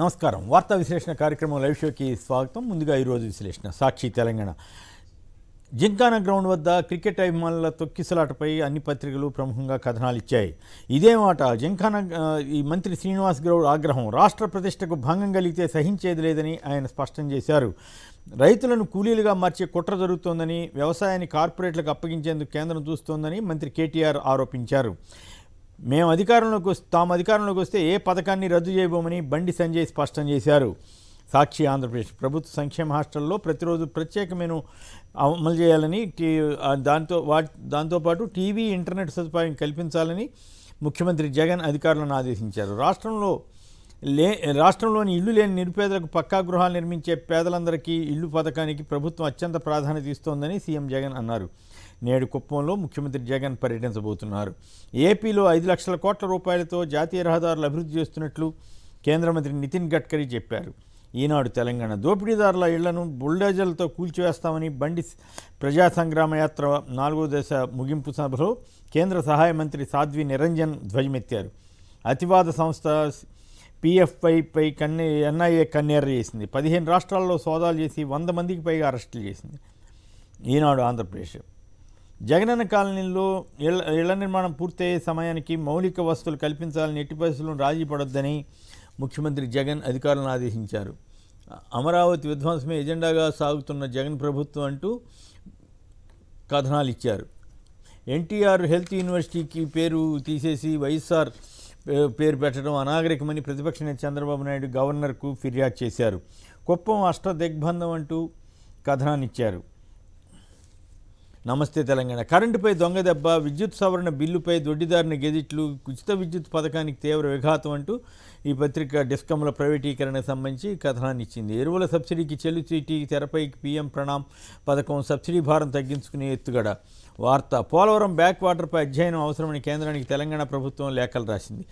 నమస్కారం వార్తా విశ్లేషణ కార్యక్రమం లైవ్ షోకి స్వాగతం ముందుగా ఈరోజు విశ్లేషణ సాక్షి తెలంగాణ జింకానా గ్రౌండ్ వద్ద క్రికెట్ అభిమానుల తొక్కిసలాటపై అన్ని పత్రికలు ప్రముఖంగా కథనాలు ఇచ్చాయి ఇదే మాట జింకానా ఈ మంత్రి శ్రీనివాస్ గౌడ్ ఆగ్రహం రాష్ట్ర ప్రతిష్టకు భంగం కలిగితే సహించేది లేదని ఆయన స్పష్టం చేశారు రైతులను కూలీలుగా మార్చే కుట్ర జరుగుతోందని వ్యవసాయాన్ని కార్పొరేట్లకు అప్పగించేందుకు కేంద్రం చూస్తోందని మంత్రి కేటీఆర్ ఆరోపించారు మేము అధికారంలోకి తాము అధికారంలోకి వస్తే ఏ పథకాన్ని రద్దు చేయబోమని బండి సంజయ్ స్పష్టం చేశారు సాక్షి ఆంధ్రప్రదేశ్ ప్రభుత్వ సంక్షేమ హాస్టల్లో ప్రతిరోజు ప్రత్యేకమైన అమలు చేయాలని దాంతో వా దాంతోపాటు టీవీ ఇంటర్నెట్ సదుపాయం కల్పించాలని ముఖ్యమంత్రి జగన్ అధికారులను ఆదేశించారు రాష్ట్రంలో లే రాష్ట్రంలోని ఇల్లు లేని నిరుపేదలకు పక్కా గృహాలు నిర్మించే పేదలందరికీ ఇల్లు పథకానికి ప్రభుత్వం అత్యంత ప్రాధాన్యత ఇస్తోందని సీఎం జగన్ అన్నారు నేడు కుప్పంలో ముఖ్యమంత్రి జగన్ పర్యటించబోతున్నారు ఏపీలో ఐదు లక్షల కోట్ల రూపాయలతో జాతీయ రహదారులు అభివృద్ధి చేస్తున్నట్లు కేంద్ర మంత్రి నితిన్ గడ్కరీ చెప్పారు ఈనాడు తెలంగాణ దోపిడీదారుల ఇళ్లను బుల్డోజర్లతో కూల్చివేస్తామని బండి ప్రజా సంగ్రామ యాత్ర నాలుగో దశ ముగింపు సభలో కేంద్ర సహాయ మంత్రి సాధ్వి నిరంజన్ ధ్వజమెత్తారు అతివాద సంస్థ పీఎఫ్ఐపై కన్నె ఎన్ఐఏ కన్నేర చేసింది పదిహేను రాష్ట్రాల్లో సోదాలు చేసి వంద మందికి పైగా అరెస్టులు చేసింది ఈనాడు ఆంధ్రప్రదేశ్ జగనన్న కాలనీలో ఇళ్ల ఇళ్ల నిర్మాణం పూర్తయ్యే సమయానికి మౌలిక వసతులు కల్పించాలని ఎట్టి పరిస్థితులను రాజీ పడొద్దని ముఖ్యమంత్రి జగన్ అధికారులను ఆదేశించారు అమరావతి విధ్వంసమే ఎజెండాగా సాగుతున్న జగన్ ప్రభుత్వం అంటూ కథనాలు ఇచ్చారు ఎన్టీఆర్ హెల్త్ యూనివర్సిటీకి పేరు తీసేసి వైఎస్ఆర్ పేరు పెట్టడం అనాగరికమని ప్రతిపక్ష నేత చంద్రబాబు నాయుడు గవర్నర్కు ఫిర్యాదు చేశారు కుప్పం అష్ట దిగ్బంధం అంటూ కథనాన్నిచ్చారు నమస్తే తెలంగాణ కరెంటుపై దొంగదెబ్బ విద్యుత్ సవరణ బిల్లుపై దొడ్డిదారిన గెజిట్లు ఉచిత విద్యుత్ పథకానికి తీవ్ర విఘాతం అంటూ ఈ పత్రిక డిస్కమ్ల ప్రైవేటీకరణకు సంబంధించి కథనాన్ని ఇచ్చింది ఎరువుల సబ్సిడీకి చెల్లు చీటీ తెరపై పీఎం ప్రణామ్ పథకం సబ్సిడీ భారం తగ్గించుకునే ఎత్తుగడ వార్త పోలవరం బ్యాక్ వాటర్పై అధ్యయనం అవసరమని కేంద్రానికి తెలంగాణ ప్రభుత్వం లేఖలు రాసింది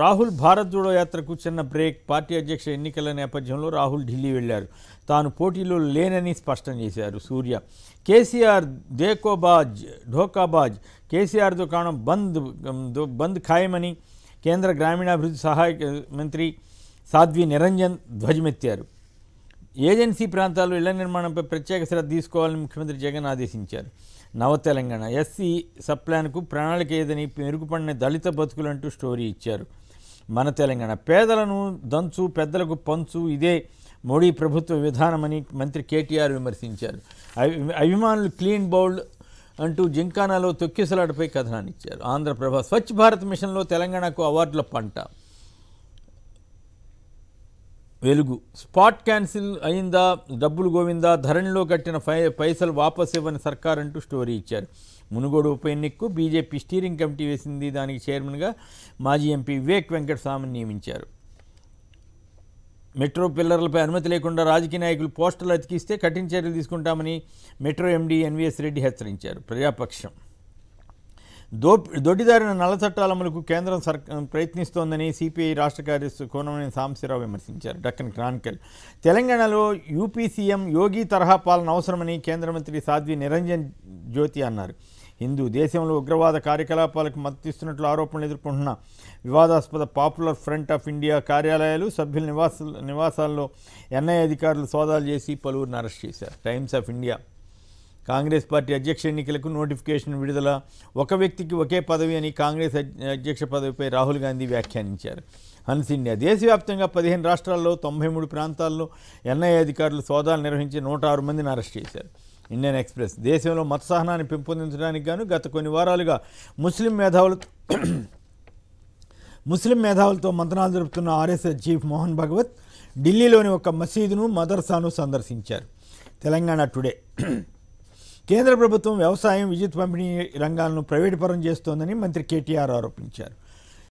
రాహుల్ భారత్ జోడో యాత్రకు చిన్న బ్రేక్ పార్టీ అధ్యక్ష ఎన్నికల నేపథ్యంలో రాహుల్ ఢిల్లీ వెళ్లారు తాను పోటీలో లేనని స్పష్టం చేశారు సూర్య కేసీఆర్ దేకోబాజ్ ఢోకాబాజ్ కేసీఆర్ దుకాణం బంద్ బంద్ ఖాయమని కేంద్ర గ్రామీణాభివృద్ధి సహాయక మంత్రి సాధ్వి నిరంజన్ ధ్వజమెత్తారు ఏజెన్సీ ప్రాంతాల్లో ఇళ్ల నిర్మాణంపై ప్రత్యేక శ్రద్ధ తీసుకోవాలని ముఖ్యమంత్రి జగన్ ఆదేశించారు నవ తెలంగాణ ఎస్సీ సప్లాన్కు ప్రణాళిక ఏదని మెరుగుపడిన దళిత బతుకులంటూ స్టోరీ ఇచ్చారు మన తెలంగాణ పేదలను దంచు పెద్దలకు పంచు ఇదే మోడీ ప్రభుత్వ విధానమని మంత్రి కేటీఆర్ విమర్శించారు అభిమానులు క్లీన్ బౌల్డ్ అంటూ జింకానాలో తొక్కిసలాటపై కథనాన్నిచ్చారు ఆంధ్రప్రభ స్వచ్ఛ భారత్ మిషన్లో తెలంగాణకు అవార్డుల పంట వెలుగు స్పాట్ క్యాన్సిల్ అయిందా డబ్బులు గోవిందా ధరణిలో కట్టిన పైసలు వాపస్ ఇవ్వని సర్కార్ అంటూ స్టోరీ ఇచ్చారు మునుగోడు ఉప ఎన్నికకు బీజేపీ స్టీరింగ్ కమిటీ వేసింది దానికి చైర్మన్గా మాజీ ఎంపీ వివేక్ వెంకటస్వామిని నియమించారు మెట్రో పిల్లర్లపై అనుమతి లేకుండా రాజకీయ నాయకులు పోస్టులు అతికిస్తే కఠిన చర్యలు తీసుకుంటామని మెట్రో ఎండీ ఎన్వీఎస్ రెడ్డి హెచ్చరించారు ప్రజాపక్షం దో దొడ్డిదారిన నల్ల చట్టాల అమలుకు కేంద్రం సర్ ప్రయత్నిస్తోందని సిపిఐ రాష్ట్ర కార్యదర్శి కోనమనేని సాంబశివరావు విమర్శించారు డక్కన్ క్రానికల్ తెలంగాణలో యూపీ సీఎం యోగి తరహా పాలన అవసరమని కేంద్ర మంత్రి సాధ్వి నిరంజన్ జ్యోతి అన్నారు హిందూ దేశంలో ఉగ్రవాద కార్యకలాపాలకు మద్దతిస్తున్నట్లు ఆరోపణలు ఎదుర్కొంటున్న వివాదాస్పద పాపులర్ ఫ్రంట్ ఆఫ్ ఇండియా కార్యాలయాలు సభ్యుల నివాస నివాసాల్లో ఎన్ఐఏ అధికారులు సోదాలు చేసి పలువురిని అరెస్ట్ చేశారు Times of India Congress party అధ్యక్ష ఎన్నికలకు నోటిఫికేషన్ విడుదల ఒక వ్యక్తికి ఒకే పదవి అని కాంగ్రెస్ అధ్యక్ష పదవిపై రాహుల్ గాంధీ వ్యాఖ్యానించారు హన్స్ ఇండియా దేశవ్యాప్తంగా పదిహేను రాష్ట్రాల్లో తొంభై మూడు ప్రాంతాల్లో ఎన్ఐఏ అధికారులు సోదాలు నిర్వహించి నూట ఆరు మందిని అరెస్ట్ చేశారు ఇండియన్ ఎక్స్ప్రెస్ దేశంలో మత సహనాన్ని పెంపొందించడానికి గాను గత కొన్ని వారాలుగా ముస్లిం మేధావులతో ముస్లిం మేధావులతో మంతనాలు జరుపుతున్న ఆర్ఎస్ఎస్ చీఫ్ మోహన్ భగవత్ ఢిల్లీలోని ఒక మసీదును మదర్సాను సందర్శించారు తెలంగాణ టుడే కేంద్ర ప్రభుత్వం వ్యవసాయం విద్యుత్ పంపిణీ రంగాలను ప్రైవేటుపరం చేస్తోందని మంత్రి కేటీఆర్ ఆరోపించారు